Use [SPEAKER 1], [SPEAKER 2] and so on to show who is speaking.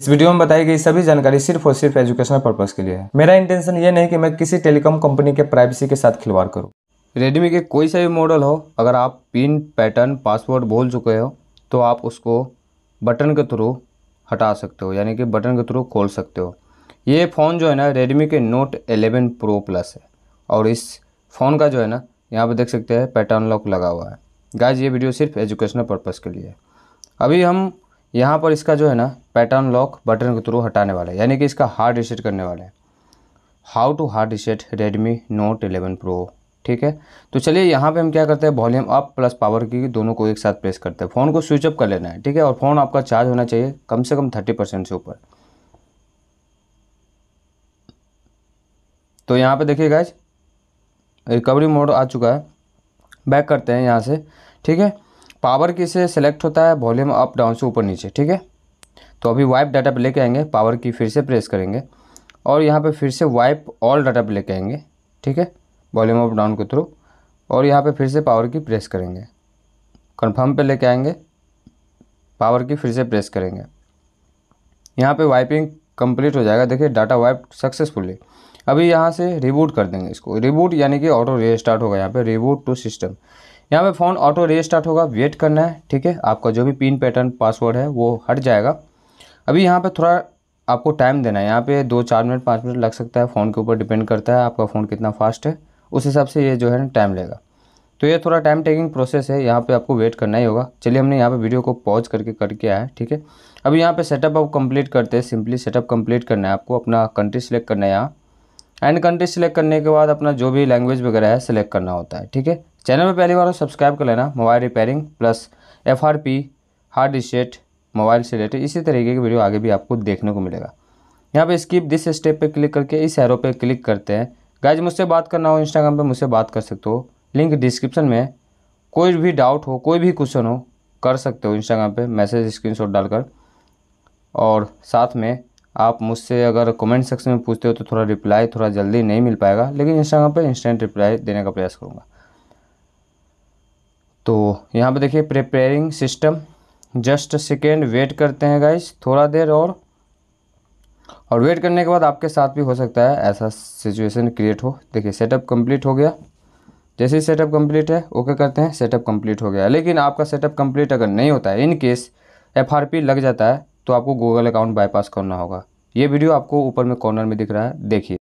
[SPEAKER 1] इस वीडियो में बताई गई सभी जानकारी सिर्फ और सिर्फ एजुकेशनल पर्पज के लिए है मेरा इंटेंशन ये नहीं कि मैं किसी टेलीकॉम कंपनी के प्राइवेसी के साथ खिलवाड़ करूँ रेडमी के कोई सा भी मॉडल हो अगर आप पिन पैटर्न पासवर्ड भूल चुके हो तो आप उसको बटन के थ्रू हटा सकते हो यानी कि बटन के थ्रू खोल सकते हो ये फ़ोन जो है ना रेडमी के नोट 11 प्रो प्लस है और इस फ़ोन का जो है ना यहाँ पर देख सकते हैं पैटर्न लॉक लगा हुआ है गाइज ये वीडियो सिर्फ एजुकेशनल पर्पज़ के लिए है अभी हम यहाँ पर इसका जो है ना पैटर्न लॉक बटन के थ्रू हटाने वाला है यानी कि इसका हार्ड रिसेट करने वाला है how to hard reset Redmi note 11 pro ठीक है तो चलिए यहाँ पे हम क्या करते हैं वॉल्यूम अप प्लस पावर की दोनों को एक साथ प्रेस करते हैं फ़ोन को स्विच अप कर लेना है ठीक है और फ़ोन आपका चार्ज होना चाहिए कम से कम थर्टी परसेंट से ऊपर तो यहाँ पे देखिए गाइज रिकवरी मोड आ चुका है बैक करते हैं यहाँ से ठीक है पावर किसे सेलेक्ट होता है वॉल्यूम अप डाउन से ऊपर नीचे ठीक है तो अभी वाइप डाटा पे लेके आएंगे पावर की फिर से प्रेस करेंगे और यहाँ पे फिर से वाइप ऑल डाटा पे लेके आएंगे ठीक है वॉल्यूम अप डाउन के थ्रू और यहाँ पे फिर से पावर की प्रेस करेंगे कन्फर्म पे लेके आएंगे पावर की फिर से प्रेस करेंगे यहाँ पे वाइपिंग कंप्लीट हो जाएगा देखिए डाटा वाइप सक्सेसफुली अभी यहाँ से रिबूट कर देंगे इसको रिबूट यानी कि ऑटो रिस्टार्ट होगा यहाँ पर रिबूट टू सिस्टम यहाँ पे फ़ोन ऑटो रीस्टार्ट होगा वेट करना है ठीक है आपका जो भी पिन पैटर्न पासवर्ड है वो हट जाएगा अभी यहाँ पे थोड़ा आपको टाइम देना है यहाँ पे दो चार मिनट पाँच मिनट लग सकता है फ़ोन के ऊपर डिपेंड करता है आपका फ़ोन कितना फास्ट है उस हिसाब से ये जो है ना टाइम लेगा तो ये थोड़ा टाइम टेकिंग प्रोसेस है यहाँ पर आपको वेट करना ही होगा चलिए हमने यहाँ पर वीडियो को पॉज करके करके आया है ठीक है अभी यहाँ पर सेटअप आप कंप्लीट करते हैं सिंपली सेटअप कम्प्लीट करना है आपको अपना कंट्री सेलेक्ट करना है यहाँ एंड कंट्री सेलेक्ट करने के बाद अपना जो भी लैंग्वेज वगैरह है सेलेक्ट करना होता है ठीक है चैनल में पहली बार हो सब्सक्राइब कर लेना mobile repairing plus F R P hard state mobile से रिलेटेड इसी तरीके की वीडियो आगे भी आपको देखने को मिलेगा यहाँ पे स्किप दिस स्टेप पे क्लिक करके इस एरो पे क्लिक करते हैं गाइज मुझसे बात करना हो इंस्टाग्राम पे मुझसे बात कर सकते हो लिंक डिस्क्रिप्शन में कोई भी डाउट हो कोई भी क्वेश्चन हो कर सकते हो इंस्टाग्राम पे मैसेज स्क्रीनशॉट डालकर और साथ में आप मुझसे अगर कमेंट सेक्शन में पूछते हो तो थोड़ा रिप्लाई थोड़ा जल्दी नहीं मिल पाएगा लेकिन इंस्टाग्राम पे इंस्टेंट रिप्लाई देने का प्रयास करूँगा तो यहाँ पे देखिए preparing system just second wait करते हैं गाइस थोड़ा देर और और वेट करने के बाद आपके साथ भी हो सकता है ऐसा सिचुएशन क्रिएट हो देखिए सेटअप कंप्लीट हो गया जैसे ही सेटअप कंप्लीट है ओके करते हैं सेटअप कंप्लीट हो गया लेकिन आपका सेटअप कंप्लीट अगर नहीं होता है इन केस एफ लग जाता है तो आपको गूगल अकाउंट बाईपास करना होगा ये वीडियो आपको ऊपर में कॉर्नर में दिख रहा है देखिए